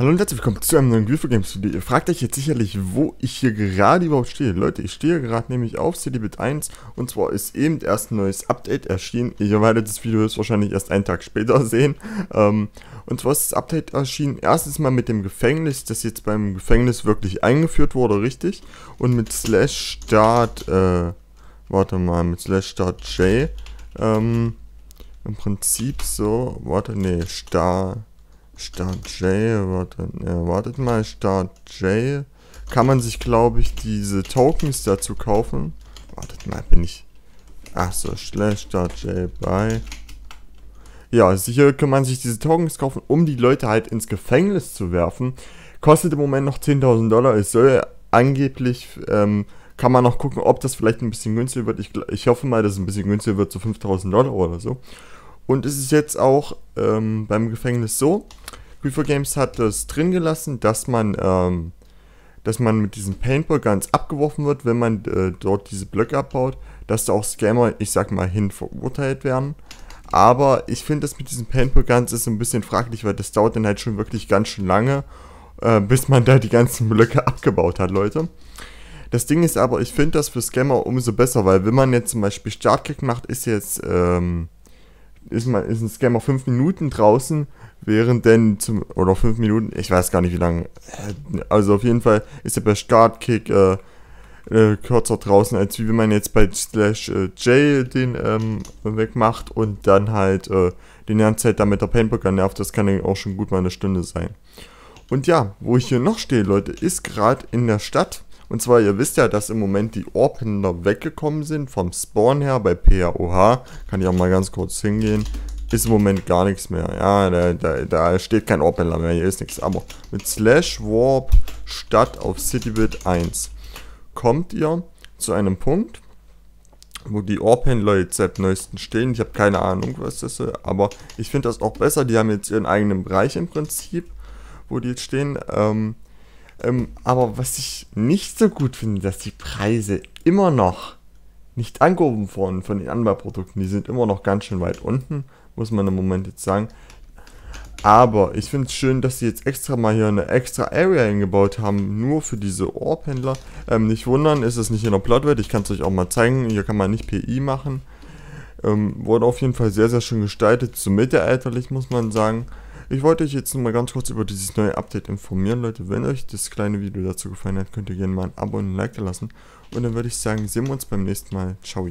Hallo und herzlich willkommen zu einem neuen Griffo Games Video. Ihr fragt euch jetzt sicherlich, wo ich hier gerade überhaupt stehe. Leute, ich stehe gerade nämlich auf CityBit 1 und zwar ist eben erst ein neues Update erschienen. Ihr werdet das Video jetzt wahrscheinlich erst einen Tag später sehen. Ähm, und zwar ist das Update erschienen, erstens mal mit dem Gefängnis, das jetzt beim Gefängnis wirklich eingeführt wurde, richtig. Und mit Slash Start, äh, warte mal, mit Slash Start J, ähm, im Prinzip so, warte, nee, Start... Start J erwartet, erwartet mal Start J. Kann man sich, glaube ich, diese Tokens dazu kaufen? Wartet mal, bin ich... Ach so, schlecht, Start J bye. Ja, sicher also kann man sich diese Tokens kaufen, um die Leute halt ins Gefängnis zu werfen. Kostet im Moment noch 10.000 Dollar. Es soll angeblich, ähm, kann man noch gucken, ob das vielleicht ein bisschen günstiger wird. Ich, ich hoffe mal, dass es ein bisschen günstiger wird, so 5.000 Dollar oder so. Und es ist jetzt auch ähm, beim Gefängnis so, Reaper Games hat es drin gelassen, dass man, ähm, dass man mit diesen Paintball Guns abgeworfen wird, wenn man äh, dort diese Blöcke abbaut, dass da auch Scammer, ich sag mal, hin verurteilt werden. Aber ich finde das mit diesen Paintball Guns ist ein bisschen fraglich, weil das dauert dann halt schon wirklich ganz schön lange, äh, bis man da die ganzen Blöcke abgebaut hat, Leute. Das Ding ist aber, ich finde das für Scammer umso besser, weil wenn man jetzt zum Beispiel Startkick macht, ist jetzt, ähm, ist, man, ist ein Scammer fünf Minuten draußen, während denn zum, oder fünf Minuten, ich weiß gar nicht wie lange, äh, also auf jeden Fall ist er bei Startkick äh, äh, kürzer draußen, als wie wenn man jetzt bei Slash äh, J den ähm, wegmacht und dann halt äh, den ganze Zeit damit der Paintbroker nervt, das kann ja auch schon gut mal eine Stunde sein. Und ja, wo ich hier noch stehe, Leute, ist gerade in der Stadt und zwar, ihr wisst ja, dass im Moment die Orbhändler weggekommen sind vom Spawn her bei PAOH. Kann ich auch mal ganz kurz hingehen. Ist im Moment gar nichts mehr. Ja, da, da, da steht kein Orbhändler mehr, hier ist nichts. Aber mit Slash Warp statt auf Citybit 1 kommt ihr zu einem Punkt, wo die Orbhändler jetzt seit neuesten stehen. Ich habe keine Ahnung, was das ist, aber ich finde das auch besser. Die haben jetzt ihren eigenen Bereich im Prinzip, wo die jetzt stehen. Ähm, ähm, aber was ich nicht so gut finde, dass die Preise immer noch nicht angehoben wurden von den Anbauprodukten. Die sind immer noch ganz schön weit unten, muss man im Moment jetzt sagen. Aber ich finde es schön, dass sie jetzt extra mal hier eine extra Area eingebaut haben, nur für diese orb Ähm, nicht wundern, ist es nicht in der Plotwelt, ich kann es euch auch mal zeigen, hier kann man nicht PI machen. Ähm, wurde auf jeden Fall sehr, sehr schön gestaltet, so mittelalterlich muss man sagen. Ich wollte euch jetzt nochmal ganz kurz über dieses neue Update informieren, Leute. Wenn euch das kleine Video dazu gefallen hat, könnt ihr gerne mal ein Abo und ein Like da lassen. Und dann würde ich sagen, sehen wir uns beim nächsten Mal. Ciao.